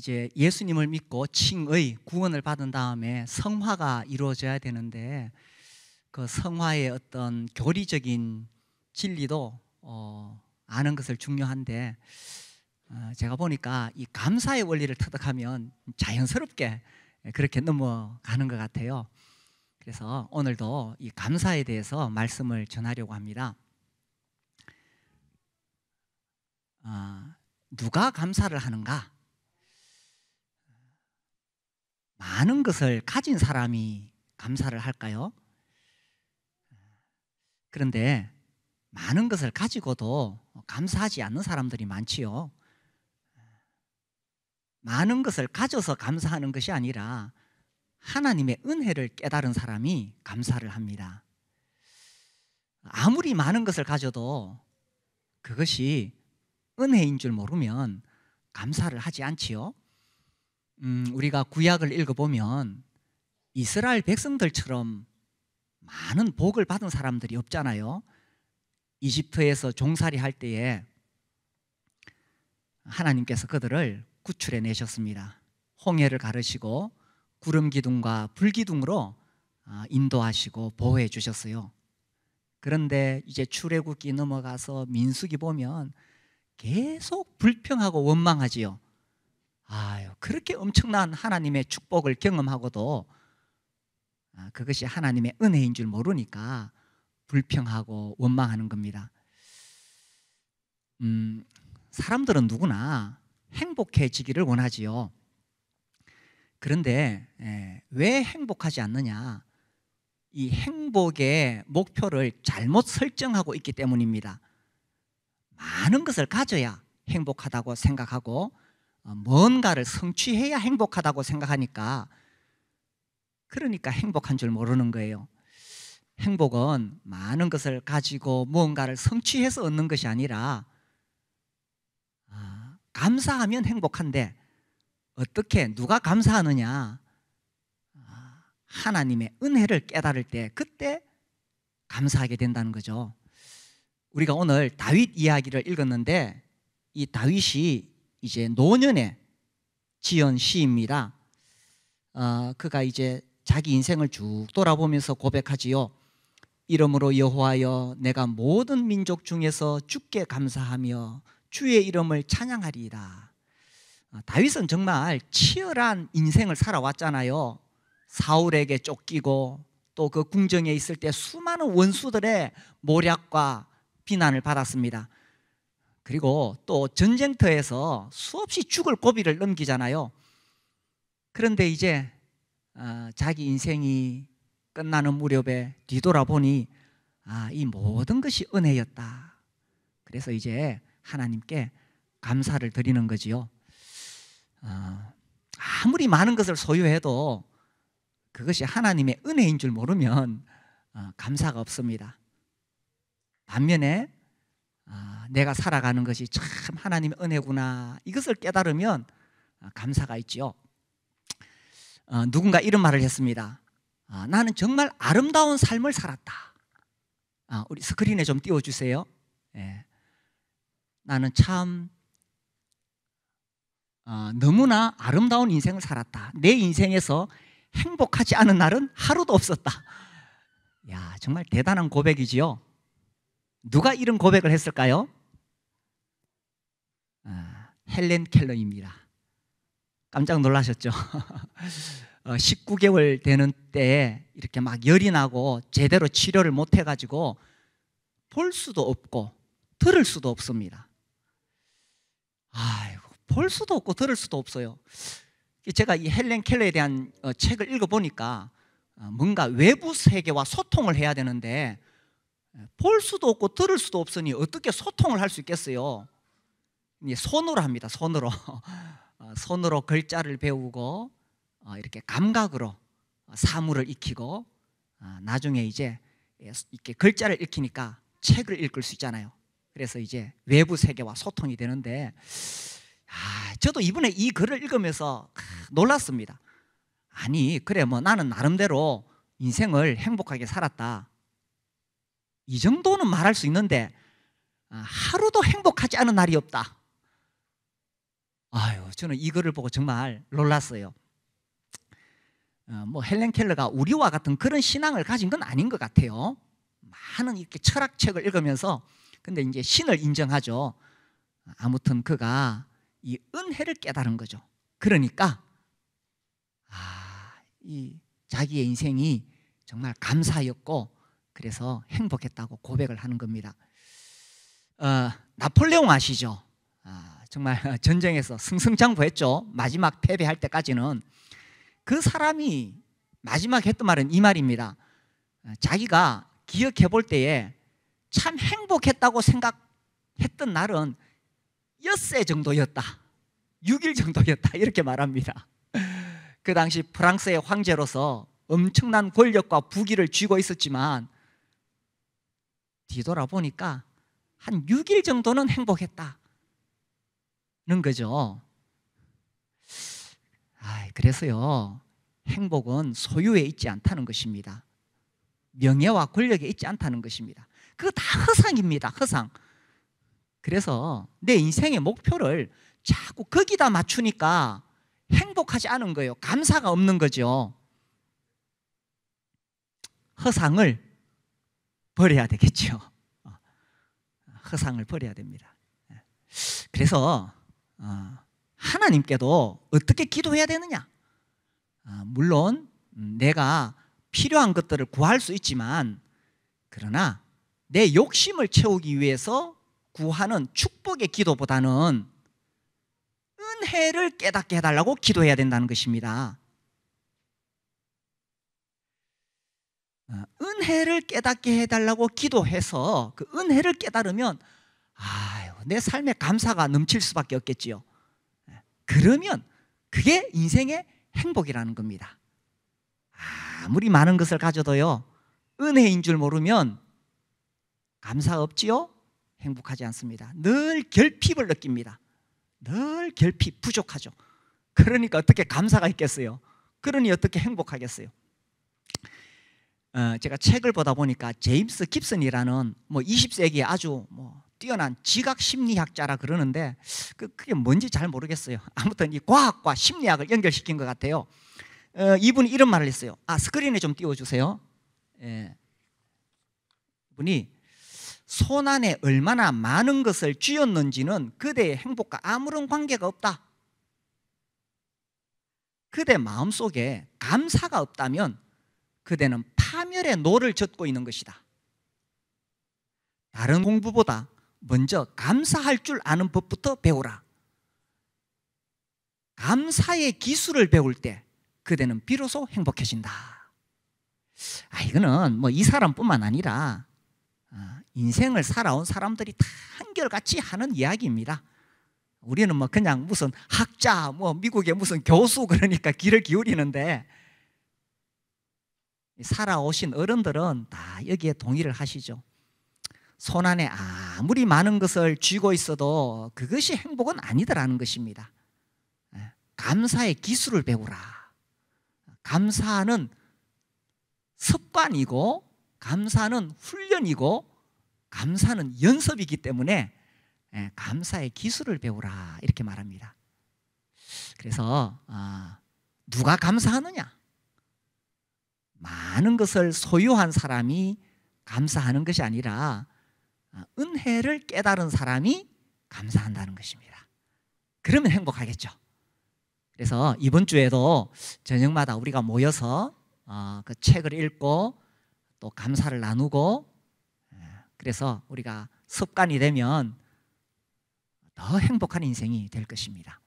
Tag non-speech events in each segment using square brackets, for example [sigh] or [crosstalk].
이제 예수님을 믿고 칭의 구원을 받은 다음에 성화가 이루어져야 되는데 그 성화의 어떤 교리적인 진리도 어, 아는 것을 중요한데 어, 제가 보니까 이 감사의 원리를 터득하면 자연스럽게 그렇게 넘어가는 것 같아요. 그래서 오늘도 이 감사에 대해서 말씀을 전하려고 합니다. 어, 누가 감사를 하는가? 많은 것을 가진 사람이 감사를 할까요? 그런데 많은 것을 가지고도 감사하지 않는 사람들이 많지요. 많은 것을 가져서 감사하는 것이 아니라 하나님의 은혜를 깨달은 사람이 감사를 합니다. 아무리 많은 것을 가져도 그것이 은혜인 줄 모르면 감사를 하지 않지요. 음, 우리가 구약을 읽어보면 이스라엘 백성들처럼 많은 복을 받은 사람들이 없잖아요. 이집트에서 종살이 할 때에 하나님께서 그들을 구출해 내셨습니다. 홍해를 가르시고 구름 기둥과 불 기둥으로 아, 인도하시고 보호해 주셨어요. 그런데 이제 출애굽기 넘어가서 민수기 보면 계속 불평하고 원망하지요. 아유, 그렇게 엄청난 하나님의 축복을 경험하고도 아, 그것이 하나님의 은혜인 줄 모르니까 불평하고 원망하는 겁니다. 음, 사람들은 누구나 행복해지기를 원하지요. 그런데 예, 왜 행복하지 않느냐? 이 행복의 목표를 잘못 설정하고 있기 때문입니다. 많은 것을 가져야 행복하다고 생각하고 어, 뭔가를 성취해야 행복하다고 생각하니까 그러니까 행복한 줄 모르는 거예요. 행복은 많은 것을 가지고 무언가를 성취해서 얻는 것이 아니라 아, 감사하면 행복한데 어떻게 누가 감사하느냐 아, 하나님의 은혜를 깨달을 때 그때 감사하게 된다는 거죠. 우리가 오늘 다윗 이야기를 읽었는데 이 다윗이 이제 노년에 지은 시입니다. 어, 그가 이제 자기 인생을 쭉 돌아보면서 고백하지요. 이름으로 여호하여 내가 모든 민족 중에서 주께 감사하며 주의 이름을 찬양하리이다. 어, 다윗은 정말 치열한 인생을 살아왔잖아요. 사울에게 쫓기고 또 그 궁정에 있을 때 수많은 원수들의 모략과 비난을 받았습니다. 그리고 또 전쟁터에서 수없이 죽을 고비를 넘기잖아요. 그런데 이제 아, 자기 인생이 끝나는 무렵에 뒤돌아보니 아, 이 모든 것이 은혜였다. 그래서 이제 하나님께 감사를 드리는 거지요. 어, 아무리 많은 것을 소유해도 그것이 하나님의 은혜인 줄 모르면 어, 감사가 없습니다. 반면에 아, 내가 살아가는 것이 참 하나님의 은혜구나 이것을 깨달으면 아, 감사가 있지요. 어, 누군가 이런 말을 했습니다. 아, 나는 정말 아름다운 삶을 살았다. 아, 우리 스크린에 좀 띄워주세요. 예. 나는 참 어, 너무나 아름다운 인생을 살았다. 내 인생에서 행복하지 않은 날은 하루도 없었다. 야 정말 대단한 고백이지요. 누가 이런 고백을 했을까요? 아, 헬렌 켈러입니다. 깜짝 놀라셨죠? 19개월 [laughs] 어, 되는 때에 이렇게 막 열이 나고 제대로 치료를 못 해가지고 볼 수도 없고 들을 수도 없습니다. 아이고, 볼 수도 없고 들을 수도 없어요. 제가 이 헬렌 켈러에 대한 어, 책을 읽어보니까 어, 뭔가 외부 세계와 소통을 해야 되는데 예, 볼 수도 없고 들을 수도 없으니 어떻게 소통을 할 수 있겠어요? 예, 손으로 합니다. 손으로 [laughs] 아, 손으로 글자를 배우고 아, 이렇게 감각으로 아, 사물을 익히고 나중에 이제 예, 이렇게 글자를 읽히니까 책을 읽을 수 있잖아요. 그래서 이제 외부 세계와 소통이 되는데 아, 저도 이번에 이 글을 읽으면서 놀랐습니다. 아니 그래 뭐 나는 나름대로 인생을 행복하게 살았다. 이 정도는 말할 수 있는데 아, 하루도 행복하지 않은 날이 없다. 아유, 저는 이거를 보고 정말 놀랐어요. 어, 뭐 헬렌 켈러가 우리와 같은 그런 신앙을 가진 건 아닌 것 같아요. 많은 이렇게 철학책을 읽으면서 근데 이제 신을 인정하죠. 아무튼 그가 이 은혜를 깨달은 거죠. 그러니까 아, 이 자기의 인생이 정말 감사였고 그래서 행복했다고 고백을 하는 겁니다. 어, 나폴레옹 아시죠? 아, 정말 [laughs] 전쟁에서 승승장구했죠. 마지막 패배할 때까지는 그 사람이 마지막 했던 말은 이 말입니다. 어, 자기가 기억해 볼 때에 참 행복했다고 생각했던 날은 엿새 정도였다. 6일 정도였다. 이렇게 말합니다. [laughs] 그 당시 프랑스의 황제로서 엄청난 권력과 부기를 쥐고 있었지만 뒤돌아보니까 한 6일 정도는 행복했다는 거죠. 아, 그래서요. 행복은 소유에 있지 않다는 것입니다. 명예와 권력에 있지 않다는 것입니다. 그거 다 허상입니다. 허상. 그래서 내 인생의 목표를 자꾸 거기다 맞추니까 행복하지 않은 거예요. 감사가 없는 거죠. 허상을 버려야 되겠죠. 어, 허상을 버려야 됩니다. 예. 그래서 어, 하나님께도 어떻게 기도해야 되느냐? 어, 물론 음, 내가 필요한 것들을 구할 수 있지만 그러나 내 욕심을 채우기 위해서 구하는 축복의 기도보다는 은혜를 깨닫게 해달라고 기도해야 된다는 것입니다. 어, 은혜를 깨닫게 해달라고 기도해서 그 은혜를 깨달으면 아유 내 삶에 감사가 넘칠 수밖에 없겠지요. 예, 그러면 그게 인생의 행복이라는 겁니다. 아무리 많은 것을 가져도요 은혜인 줄 모르면 감사 없지요. 행복하지 않습니다. 늘 결핍을 느낍니다. 늘 결핍 부족하죠. 그러니까 어떻게 감사가 있겠어요? 그러니 어떻게 행복하겠어요? 어, 제가 책을 보다 보니까 제임스 깁슨이라는 뭐 20세기 에 아주 뭐 뛰어난 지각 심리학자라 그러는데 그, 게 뭔지 잘 모르겠어요. [laughs] 아무튼 이 과학과 심리학을 연결시킨 것 같아요. 어, 이분이 이런 말을 했어요. 아 스크린에 좀 띄워주세요. 예. 분이 손안에 얼마나 많은 것을 쥐었는지는 그대의 행복과 아무런 관계가 없다. 그대 마음속에 감사가 없다면 그대는 파멸의 노를 젓고 있는 것이다. 다른 공부보다 먼저 감사할 줄 아는 법부터 배우라. 감사의 기술을 배울 때 그대는 비로소 행복해진다. 아, 이거는 뭐 이 사람뿐만 아니라 어, 인생을 살아온 사람들이 다 한결같이 하는 이야기입니다. 우리는 뭐 그냥 무슨 학자, 뭐 미국의 무슨 교수 그러니까 귀를 기울이는데 살아오신 어른들은 다 여기에 동의를 하시죠. 손안에 아무리 많은 것을 쥐고 있어도 그것이 행복은 아니더라는 것입니다. 예, 감사의 기술을 배우라. 감사는 습관이고 감사는 훈련이고 감사는 연습이기 때문에 예, 감사의 기술을 배우라 이렇게 말합니다. 그래서 아, 누가 감사하느냐? 많은 것을 소유한 사람이 감사하는 것이 아니라 아, 은혜를 깨달은 사람이 감사한다는 것입니다. 그러면 행복하겠죠. 그래서 이번 주에도 저녁마다 우리가 모여서 어, 그 책을 읽고 또 감사를 나누고 예, 그래서 우리가 습관이 되면 더 행복한 인생이 될 것입니다.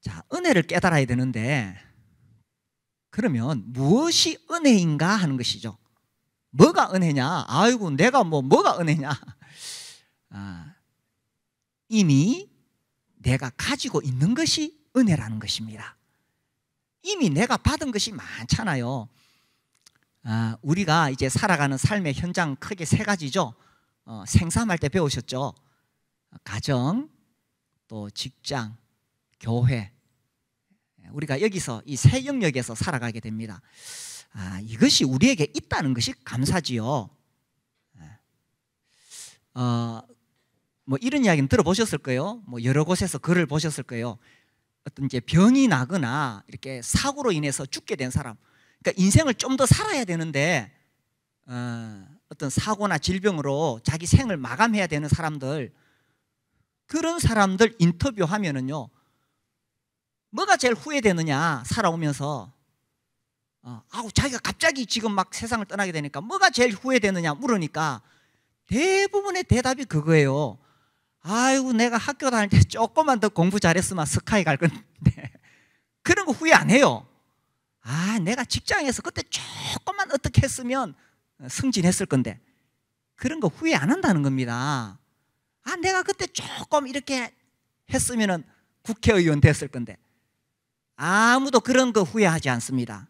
자, 은혜를 깨달아야 되는데 그러면 무엇이 은혜인가 하는 것이죠. 뭐가 은혜냐? 아이고 내가 뭐 뭐가 은혜냐? 아, 이미 내가 가지고 있는 것이 은혜라는 것입니다. 이미 내가 받은 것이 많잖아요. 아, 우리가 이제 살아가는 삶의 현장 크게 세 가지죠. 어, 생산할때 배우셨죠. 가정, 또 직장, 교회, 우리가 여기서 이 세 영역에서 살아가게 됩니다. 아, 이것이 우리에게 있다는 것이 감사지요. 예. 어, 뭐 이런 이야기는 들어보셨을 거예요. 뭐 여러 곳에서 글을 보셨을 거예요. 어떤 이제 병이 나거나 이렇게 사고로 인해서 죽게 된 사람. 그러니까 인생을 좀 더 살아야 되는데 어, 어떤 사고나 질병으로 자기 생을 마감해야 되는 사람들 그런 사람들 인터뷰하면은요 뭐가 제일 후회되느냐 살아오면서 어, 아우 자기가 갑자기 지금 막 세상을 떠나게 되니까 뭐가 제일 후회되느냐 물으니까 대부분의 대답이 그거예요. 아유 내가 학교 다닐 때 조금만 더 공부 잘했으면 스카이 갈 건데 [laughs] 그런 거 후회 안 해요. 아 내가 직장에서 그때 조금만 어떻게 했으면 승진했을 건데 그런 거 후회 안 한다는 겁니다. 아 내가 그때 조금 이렇게 했으면은 국회의원 됐을 건데 아무도 그런 거 후회하지 않습니다.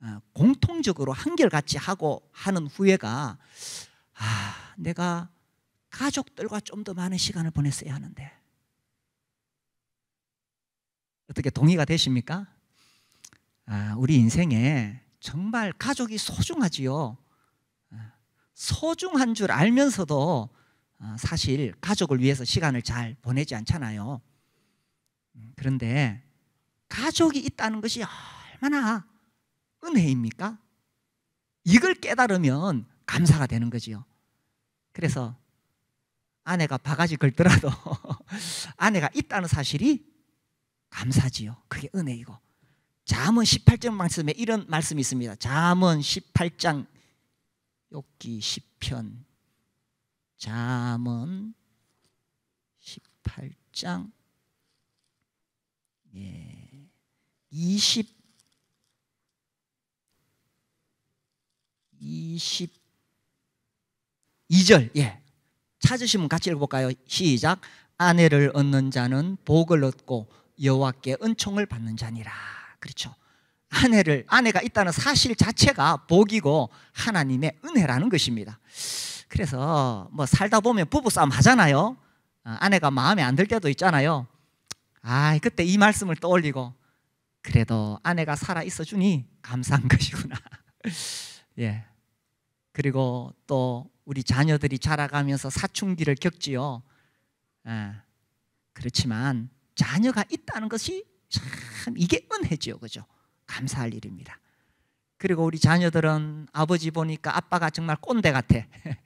아, 공통적으로 한결같이 하고 하는 후회가 아, 내가 가족들과 좀 더 많은 시간을 보냈어야 하는데 어떻게 동의가 되십니까? 아, 우리 인생에 정말 가족이 소중하지요. 아, 소중한 줄 알면서도 아, 사실 가족을 위해서 시간을 잘 보내지 않잖아요. 음, 그런데 가족이 있다는 것이 얼마나 은혜입니까? 이걸 깨달으면 감사가 되는 거지요. 그래서 아내가 바가지 걸더라도 [laughs] 아내가 있다는 사실이 감사지요. 그게 은혜이고. 잠언 18장 말씀에 이런 말씀이 있습니다. 잠언 18장 욕기 10편 잠언 18장 예. 20 22절 예. 찾으시면 같이 읽어볼까요? 시작 아내를 얻는 자는 복을 얻고 여호와께 은총을 받는 자니라 그렇죠 아내를 아내가 있다는 사실 자체가 복이고 하나님의 은혜라는 것입니다 그래서 뭐 살다 보면 부부싸움 하잖아요 아, 아내가 마음에 안 들 때도 있잖아요 아 그때 이 말씀을 떠올리고 그래도 아내가 살아 있어 주니 감사한 [laughs] 것이구나. [laughs] 예. 그리고 또 우리 자녀들이 자라가면서 사춘기를 겪지요. 예. 그렇지만 자녀가 있다는 것이 참 이게 은혜지요. 그죠? 감사할 일입니다. 그리고 우리 자녀들은 아버지 보니까 아빠가 정말 꼰대 같아. [laughs]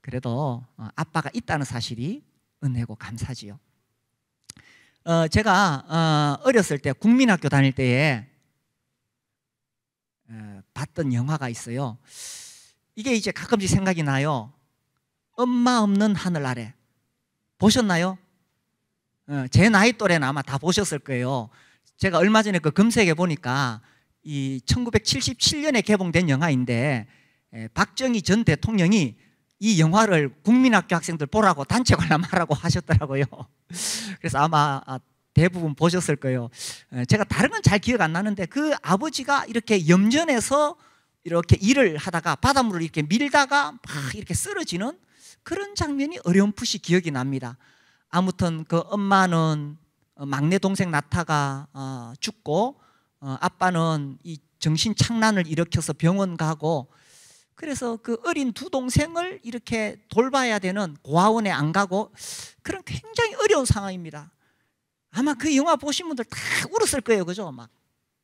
그래도 어, 아빠가 있다는 사실이 은혜고 감사지요. 어, 제가 어, 렸을때 국민학교 다닐 때에 어, 봤던 영화가 있어요. 이게 이제 가끔씩 생각이 나요. 엄마 없는 하늘 아래 보셨나요? 어, 제 나이 또래는 아마 다 보셨을 거예요. 제가 얼마 전에 그 검색해 보니까 이 1977년에 개봉된 영화인데 박정희 전 대통령이 이 영화를 국민학교 학생들 보라고 단체 관람하라고 하셨더라고요. 그래서 아마 아, 대부분 보셨을 거예요. 제가 다른 건 잘 기억 안 나는데 그 아버지가 이렇게 염전에서 이렇게 일을 하다가 바닷물을 이렇게 밀다가 막 이렇게 쓰러지는 그런 장면이 어렴풋이 기억이 납니다. 아무튼 그 엄마는 어, 막내 동생 나타가 어, 죽고 어, 아빠는 이 정신 착란을 일으켜서 병원 가고 그래서 그 어린 두 동생을 이렇게 돌봐야 되는 고아원에 안 가고 그런 굉장히 어려운 상황입니다. 아마 그 영화 보신 분들 다 울었을 거예요. 그죠? 막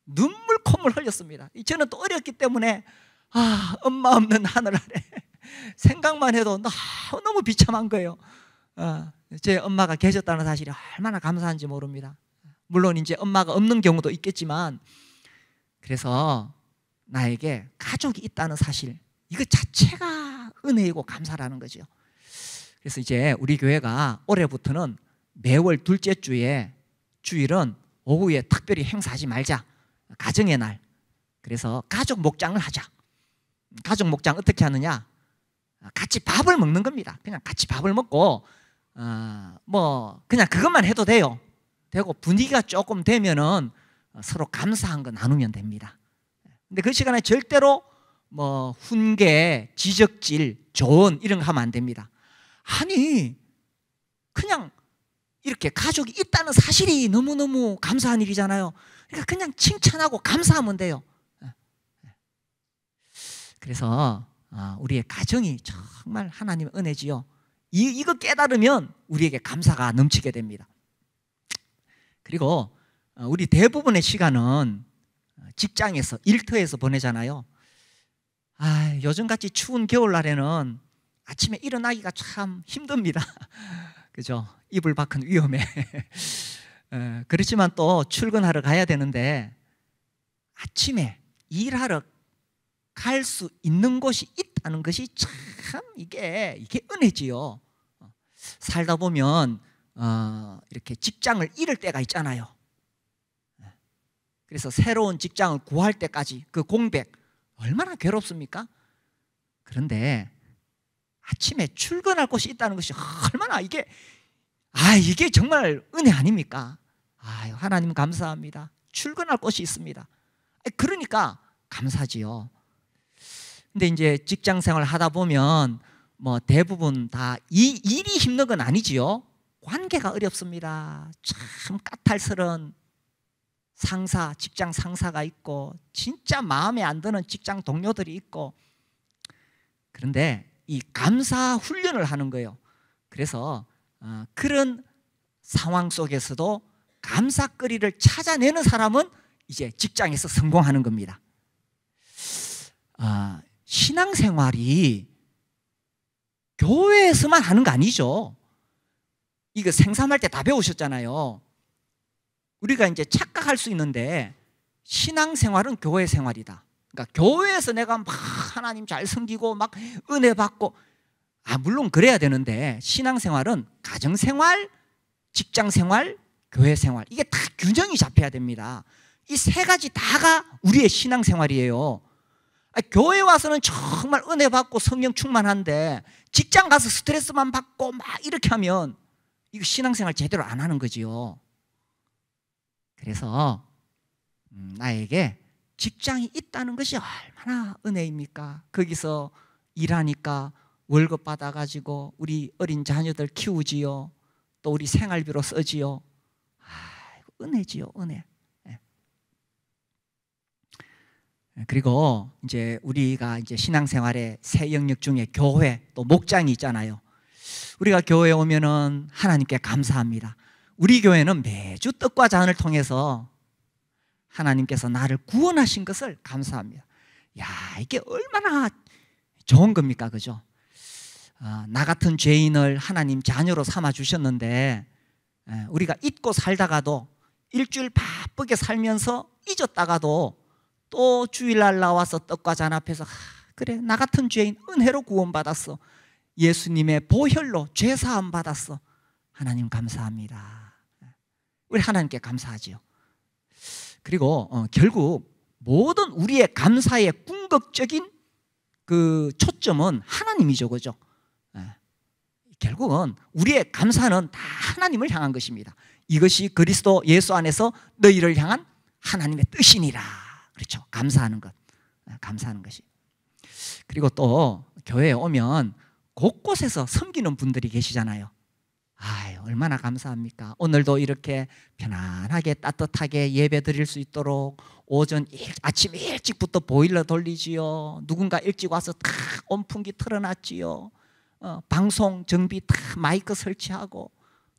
눈물 콧물 흘렸습니다. 저는 또 어렸기 때문에 아, 엄마 없는 하늘 아래 [laughs] 생각만 해도 너무 비참한 거예요. 어, 제 엄마가 계셨다는 사실이 얼마나 감사한지 모릅니다. 물론 이제 엄마가 없는 경우도 있겠지만 그래서 나에게 가족이 있다는 사실 이것 자체가 은혜이고 감사라는 거죠. 그래서 이제 우리 교회가 올해부터는 매월 둘째 주에 주일은 오후에 특별히 행사하지 말자. 가정의 날. 그래서 가족 목장을 하자. 가족 목장 어떻게 하느냐? 같이 밥을 먹는 겁니다. 그냥 같이 밥을 먹고 어, 뭐 그냥 그것만 해도 돼요. 되고 분위기가 조금 되면은 서로 감사한 거 나누면 됩니다. 근데 그 시간에 절대로 뭐 훈계, 지적질, 조언 이런 거 하면 안 됩니다. 아니 그냥 이렇게 가족이 있다는 사실이 너무너무 감사한 일이잖아요. 그러니까 그냥 칭찬하고 감사하면 돼요. 예, 예. 그래서 아, 우리의 가정이 정말 하나님의 은혜지요. 이, 이거 깨달으면 우리에게 감사가 넘치게 됩니다. 그리고 어, 우리 대부분의 시간은 어, 직장에서 일터에서 보내잖아요. 아, 요즘같이 추운 겨울날에는 아침에 일어나기가 참 힘듭니다. [laughs] 그죠? 이불 밖은 위험해. [laughs] 어, 그렇지만 또 출근하러 가야 되는데 아침에 일하러 갈 수 있는 곳이 있다는 것이 참 이게 이게 은혜지요. 어, 살다 보면 어, 이렇게 직장을 잃을 때가 있잖아요. 어, 그래서 새로운 직장을 구할 때까지 그 공백 얼마나 괴롭습니까? 그런데 아침에 출근할 곳이 있다는 것이 얼마나 이게 아 이게 정말 은혜 아닙니까? 아 하나님 감사합니다. 출근할 곳이 있습니다. 그러니까 감사지요. 근데 이제 직장 생활 하다 보면 뭐 대부분 다 이 일이 힘든 건 아니지요. 관계가 어렵습니다. 참 까탈스런 상사, 직장 상사가 있고 진짜 마음에 안 드는 직장 동료들이 있고 그런데 이 감사 훈련을 하는 거예요. 그래서 어, 그런 상황 속에서도 감사거리를 찾아내는 사람은 이제 직장에서 성공하는 겁니다. 아, 신앙생활이 교회에서만 하는 거 아니죠. 이거 생삼할 때 다 배우셨잖아요. 우리가 이제 착각할 수 있는데 신앙 생활은 교회 생활이다. 그러니까 교회에서 내가 막 하나님 잘 섬기고 막 은혜 받고 아 물론 그래야 되는데 신앙 생활은 가정 생활, 직장 생활, 교회 생활 이게 다 균형이 잡혀야 됩니다. 이 세 가지 다가 우리의 신앙 생활이에요. 아, 교회 와서는 정말 은혜 받고 성령 충만한데 직장 가서 스트레스만 받고 막 이렇게 하면 이거 신앙생활 제대로 안 하는 거지요. 그래서 음, 나에게 직장이 있다는 것이 얼마나 은혜입니까? 거기서 일하니까 월급 받아가지고 우리 어린 자녀들 키우지요. 또 우리 생활비로 쓰지요. 아, 은혜지요, 은혜. 예. 예, 그리고 이제 우리가 이제 신앙생활의 새 영역 중에 교회 또 목장이 있잖아요. 우리가 교회 오면은 하나님께 감사합니다. 우리 교회는 매주 떡과 잔을 통해서 하나님께서 나를 구원하신 것을 감사합니다. 야, 이게 얼마나 좋은 겁니까? 그죠? 아, 나 같은 죄인을 하나님 자녀로 삼아 주셨는데 예, 우리가 잊고 살다가도 일주일 바쁘게 살면서 잊었다가도 또 주일날 나와서 떡과 잔 앞에서 그래 나 같은 죄인 은혜로 구원받았어 예수님의 보혈로 죄사함 받았어 하나님 감사합니다 우리 하나님께 감사하지요. 그리고 어, 결국 모든 우리의 감사의 궁극적인 그 초점은 하나님이죠, 그죠? 예. 결국은 우리의 감사는 다 하나님을 향한 것입니다. 이것이 그리스도 예수 안에서 너희를 향한 하나님의 뜻이니라. 그렇죠. 감사하는 것. 예, 감사하는 것이. 그리고 또 교회에 오면 곳곳에서 섬기는 분들이 계시잖아요. 아, 얼마나 감사합니까? 오늘도 이렇게 편안하게 따뜻하게 예배 드릴 수 있도록 오전 일, 아침 일찍부터 보일러 돌리지요. 누군가 일찍 와서 다 온풍기 틀어놨지요. 어, 방송 정비 다 마이크 설치하고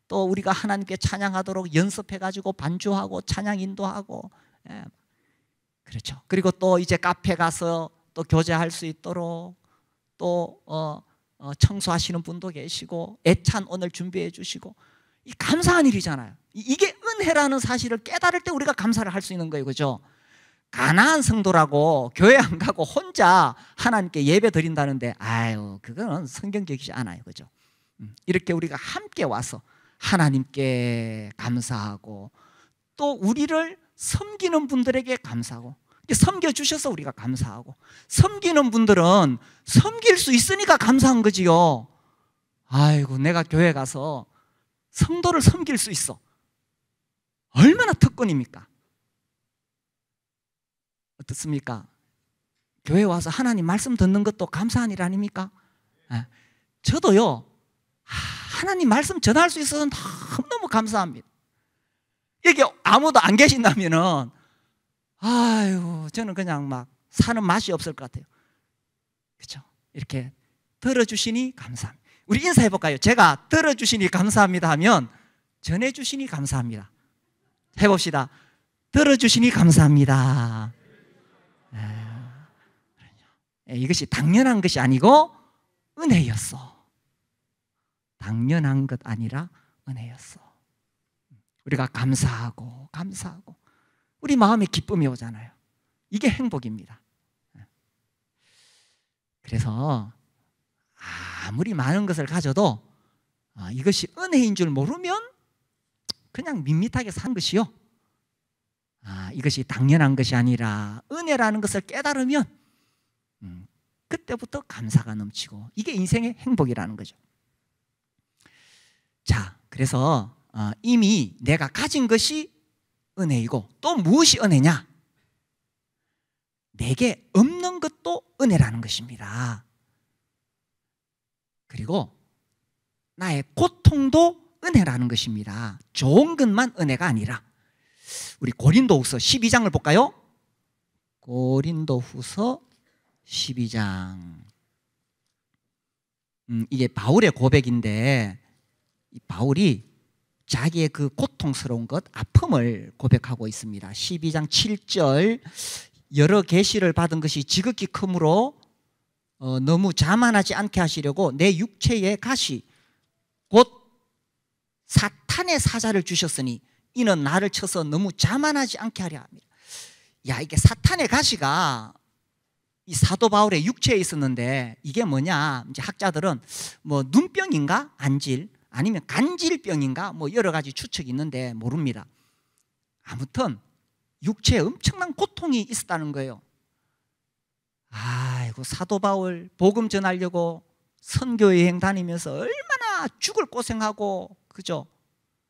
또 우리가 하나님께 찬양하도록 연습해가지고 반주하고 찬양 인도하고 예. 그렇죠. 그리고 또 이제 카페 가서 또 교제할 수 있도록 또 어, 어, 청소하시는 분도 계시고 애찬 오늘 준비해 주시고 이 감사한 일이잖아요. 이게 은혜라는 사실을 깨달을 때 우리가 감사를 할 수 있는 거예요. 그죠? 가난한 성도라고 교회 안 가고 혼자 하나님께 예배 드린다는데 아유 그거는 성경적이지 않아요. 그죠? 음, 이렇게 우리가 함께 와서 하나님께 감사하고 또 우리를 섬기는 분들에게 감사하고 섬겨주셔서 우리가 감사하고 섬기는 분들은 섬길 수 있으니까 감사한 거지요. 아이고 내가 교회 가서 성도를 섬길 수 있어. 얼마나 특권입니까? 어떻습니까? 교회 와서 하나님 말씀 듣는 것도 감사한 일 아닙니까? 예. 저도요, 하나님 말씀 전할 수 있어서 너무너무 감사합니다. 여기 아무도 안 계신다면은 아유, 저는 그냥 막 사는 맛이 없을 것 같아요. 그렇죠? 이렇게 들어주시니 감사합니다. 우리 인사해 볼까요? 제가 들어주시니 감사합니다 하면 전해주시니 감사합니다. 해봅시다. 들어주시니 감사합니다. 예, 예, 이것이 당연한 것이 아니고 은혜였어. 당연한 것 아니라 은혜였어. 우리가 감사하고 감사하고 우리 마음에 기쁨이 오잖아요. 이게 행복입니다. 그래서 아무리 많은 것을 가져도 아, 이것이 은혜인 줄 모르면 그냥 밋밋하게 산 것이요. 아, 이것이 당연한 것이 아니라 은혜라는 것을 깨달으면 음, 그때부터 감사가 넘치고 이게 인생의 행복이라는 거죠. 자, 그래서 어, 이미 내가 가진 것이 은혜이고 또 무엇이 은혜냐? 내게 없는 것도 은혜라는 것입니다. 그리고 나의 고통도 은혜라는 것입니다. 좋은 것만 은혜가 아니라 우리 고린도후서 12장을 볼까요? 고린도후서 12장 음, 이게 바울의 고백인데 이 바울이 자기의 그 고통스러운 것, 아픔을 고백하고 있습니다. 12장 7절 여러 계시를 받은 것이 지극히 크므로 어, 너무 자만하지 않게 하시려고 내 육체의 가시 곧 사탄의 사자를 주셨으니 이는 나를 쳐서 너무 자만하지 않게 하려 합니다. 야 이게 사탄의 가시가 이 사도 바울의 육체에 있었는데 이게 뭐냐 이제 학자들은 뭐 눈병인가 안질 아니면 간질병인가 뭐 여러 가지 추측이 있는데 모릅니다. 아무튼 육체에 엄청난 고통이 있었다는 거예요. 아이고 사도 바울 복음 전하려고 선교 여행 다니면서 얼마나 죽을 고생하고 그죠?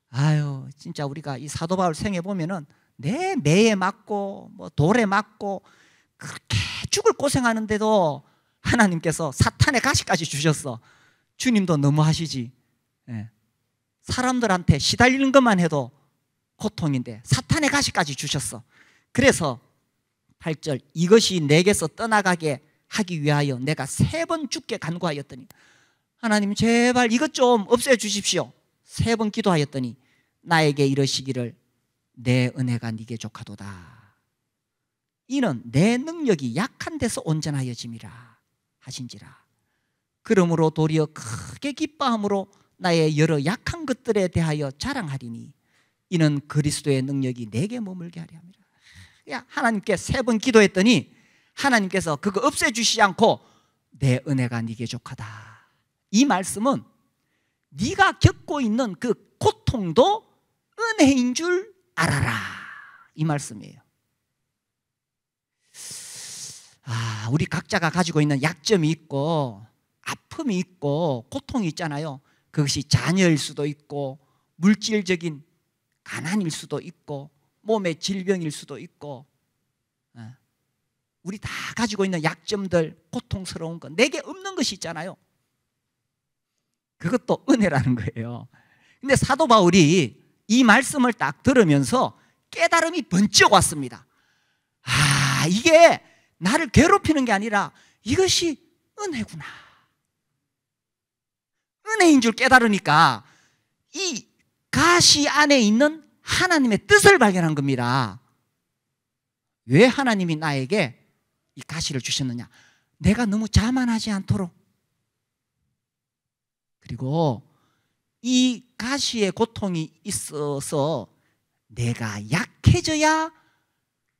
아유 진짜 우리가 이 사도 바울 생에 보면은 내 매에 맞고 뭐 돌에 맞고 그렇게 죽을 고생하는데도 하나님께서 사탄의 가시까지 주셨어. 주님도 너무 하시지. 예. 사람들한테 시달리는 것만 해도 고통인데 사탄의 가시까지 주셨어. 그래서 8절 이것이 내게서 떠나가게 하기 위하여 내가 세 번 죽게 간구하였더니 하나님 제발 이것 좀 없애 주십시오. 세 번 기도하였더니 나에게 이러시기를 내 은혜가 네게 족하도다. 이는 내 능력이 약한 데서 온전하여짐이라 하신지라. 그러므로 도리어 크게 기뻐함으로 나의 여러 약한 것들에 대하여 자랑하리니 이는 그리스도의 능력이 내게 머물게 하리 합니다. 하나님께 세 번 기도했더니 하나님께서 그거 없애 주시지 않고 내 은혜가 네게 족하다. 이 말씀은 네가 겪고 있는 그 고통도 은혜인 줄 알아라. 이 말씀이에요. 아, 우리 각자가 가지고 있는 약점이 있고 아픔이 있고 고통이 있잖아요. 그것이 자녀일 수도 있고 물질적인 가난일 수도 있고 몸의 질병일 수도 있고 어. 우리 다 가지고 있는 약점들 고통스러운 것 내게 없는 것이 있잖아요 그것도 은혜라는 거예요 근데 사도 바울이 이 말씀을 딱 들으면서 깨달음이 번쩍 왔습니다 아 이게 나를 괴롭히는 게 아니라 이것이 은혜구나 은혜인 줄 깨달으니까 이 가시 안에 있는 하나님의 뜻을 발견한 겁니다. 왜 하나님이 나에게 이 가시를 주셨느냐? 내가 너무 자만하지 않도록. 그리고 이 가시의 고통이 있어서 내가 약해져야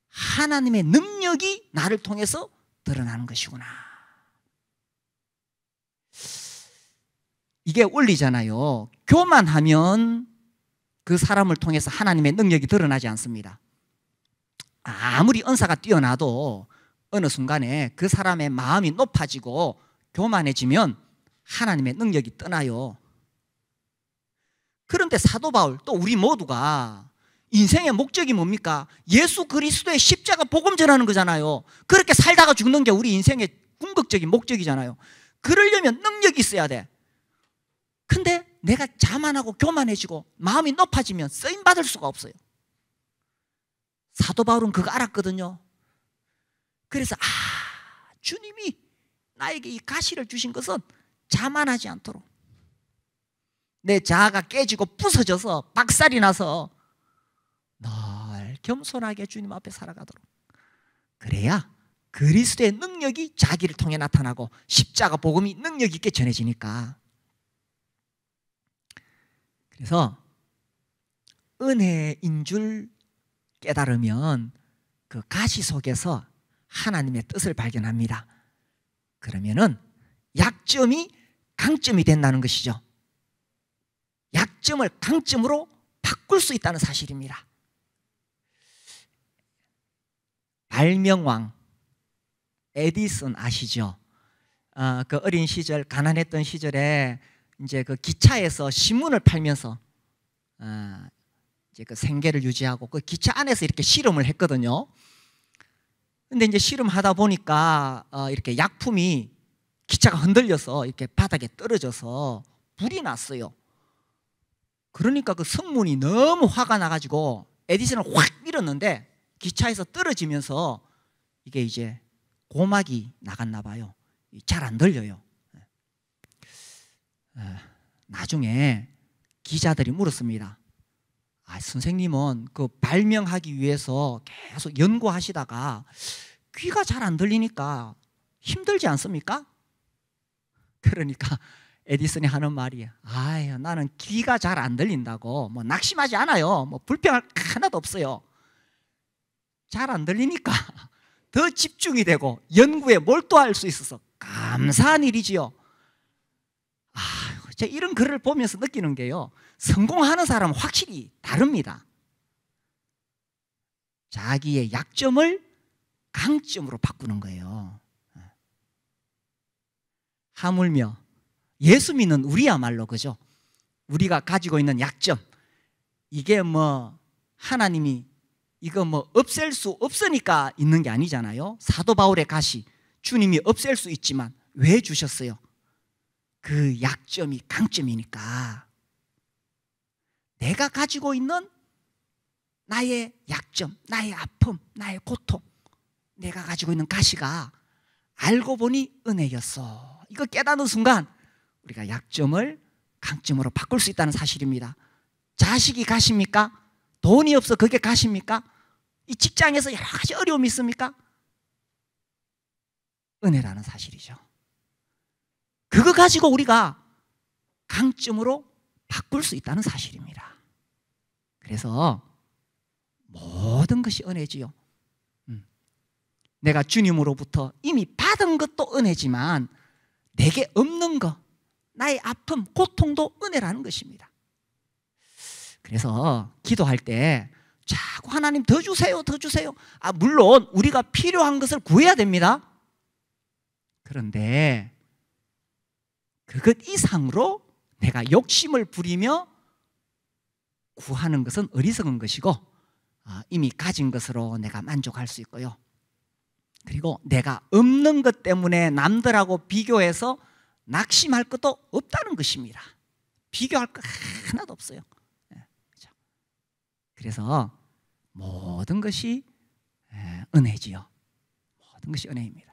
하나님의 능력이 나를 통해서 드러나는 것이구나. 이게 원리잖아요. 교만하면 그 사람을 통해서 하나님의 능력이 드러나지 않습니다. 아무리 은사가 뛰어나도 어느 순간에 그 사람의 마음이 높아지고 교만해지면 하나님의 능력이 떠나요. 그런데 사도 바울 또 우리 모두가 인생의 목적이 뭡니까? 예수 그리스도의 십자가 복음 전하는 거잖아요. 그렇게 살다가 죽는 게 우리 인생의 궁극적인 목적이잖아요. 그러려면 능력이 있어야 돼. 근데 내가 자만하고 교만해지고 마음이 높아지면 쓰임 받을 수가 없어요. 사도 바울은 그거 알았거든요. 그래서 아 주님이 나에게 이 가시를 주신 것은 자만하지 않도록 내 자아가 깨지고 부서져서 박살이 나서 널 겸손하게 주님 앞에 살아가도록 그래야 그리스도의 능력이 자기를 통해 나타나고 십자가 복음이 능력 있게 전해지니까 그래서 은혜인 줄 깨달으면 그 가시 속에서 하나님의 뜻을 발견합니다. 그러면은 약점이 강점이 된다는 것이죠. 약점을 강점으로 바꿀 수 있다는 사실입니다. 발명왕 에디슨 아시죠? 어, 그 어린 시절 가난했던 시절에 이제 그 기차에서 신문을 팔면서 아, 이제 그 생계를 유지하고 그 기차 안에서 이렇게 실험을 했거든요. 근데 이제 실험하다 보니까 어, 이렇게 약품이 기차가 흔들려서 이렇게 바닥에 떨어져서 불이 났어요. 그러니까 그 성문이 너무 화가 나가지고 에디슨을 확 밀었는데 기차에서 떨어지면서 이게 이제 고막이 나갔나 봐요. 잘 안 들려요. 예, 나중에 기자들이 물었습니다. 아, 선생님은 그 발명하기 위해서 계속 연구하시다가 귀가 잘 안 들리니까 힘들지 않습니까? 그러니까 에디슨이 하는 말이 아유 나는 귀가 잘 안 들린다고 뭐 낙심하지 않아요. 뭐 불평할 하나도 없어요. 잘 안 들리니까 [laughs] 더 집중이 되고 연구에 몰두할 수 있어서 감사한 일이지요. 제 이런 글을 보면서 느끼는 게요. 성공하는 사람은 확실히 다릅니다. 자기의 약점을 강점으로 바꾸는 거예요. 하물며 예수 믿는 우리야말로 그죠? 우리가 가지고 있는 약점 이게 뭐 하나님이 이거 뭐 없앨 수 없으니까 있는 게 아니잖아요. 사도 바울의 가시 주님이 없앨 수 있지만 왜 주셨어요? 그 약점이 강점이니까 내가 가지고 있는 나의 약점, 나의 아픔, 나의 고통, 내가 가지고 있는 가시가 알고 보니 은혜였어. 이거 깨닫는 순간 우리가 약점을 강점으로 바꿀 수 있다는 사실입니다. 자식이 가십니까? 돈이 없어 그게 가십니까? 이 직장에서 여러 가지 어려움이 있습니까? 은혜라는 사실이죠. 그거 가지고 우리가 강점으로 바꿀 수 있다는 사실입니다. 그래서 모든 것이 은혜지요. 음. 내가 주님으로부터 이미 받은 것도 은혜지만 내게 없는 것, 나의 아픔, 고통도 은혜라는 것입니다. 그래서 기도할 때 자꾸 하나님 더 주세요, 더 주세요. 아, 물론 우리가 필요한 것을 구해야 됩니다. 그런데 그것 이상으로 내가 욕심을 부리며 구하는 것은 어리석은 것이고 아, 이미 가진 것으로 내가 만족할 수 있고요. 그리고 내가 없는 것 때문에 남들하고 비교해서 낙심할 것도 없다는 것입니다. 비교할 것 하나도 없어요. 예, 그래서 모든 것이 예, 은혜지요. 모든 것이 은혜입니다.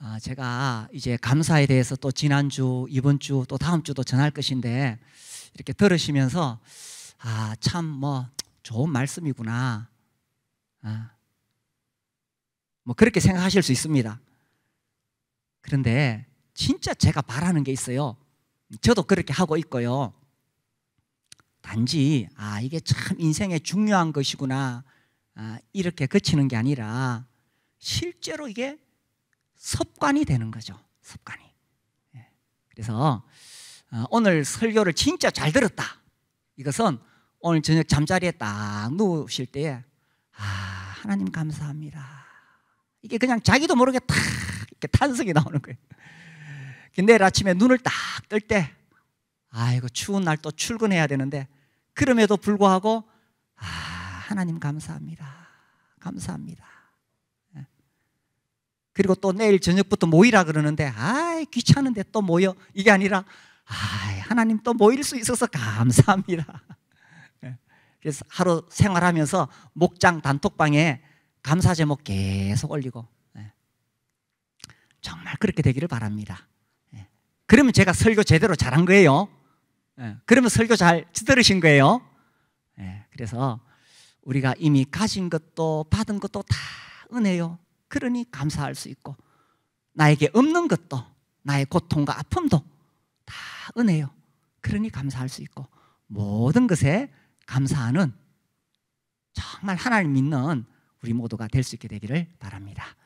아, 제가 이제 감사에 대해서 또 지난주, 이번 주, 또 다음 주도 전할 것인데 이렇게 들으시면서 아, 참 뭐 좋은 말씀이구나. 아, 뭐 그렇게 생각하실 수 있습니다. 그런데 진짜 제가 바라는 게 있어요. 저도 그렇게 하고 있고요. 단지 아 이게 참 인생의 중요한 것이구나 아, 이렇게 그치는 게 아니라 실제로 이게 습관이 되는 거죠. 습관이. 예. 그래서 어, 오늘 설교를 진짜 잘 들었다. 이것은 오늘 저녁 잠자리에 딱 누우실 때에 아 하나님 감사합니다. 이게 그냥 자기도 모르게 탁 이렇게 탄성이 나오는 거예요. 내일 아침에 눈을 딱 뜰 때 아이고 추운 날 또 출근해야 되는데 그럼에도 불구하고 아 하나님 감사합니다. 감사합니다. 그리고 또 내일 저녁부터 모이라 그러는데 아 귀찮은데 또 모여 이게 아니라 아 하나님 또 모일 수 있어서 감사합니다. [laughs] 예. 그래서 하루 생활하면서 목장 단톡방에 감사 제목 계속 올리고 예. 정말 그렇게 되기를 바랍니다. 예. 그러면 제가 설교 제대로 잘한 거예요. 그러면 설교 잘 들으신 거예요. 그래서 우리가 이미 가진 것도 받은 것도 다 은혜요. 그러니 감사할 수 있고 나에게 없는 것도 나의 고통과 아픔도 다 은혜요. 그러니 감사할 수 있고 모든 것에 감사하는 정말 하나님 믿는 우리 모두가 될 수 있게 되기를 바랍니다.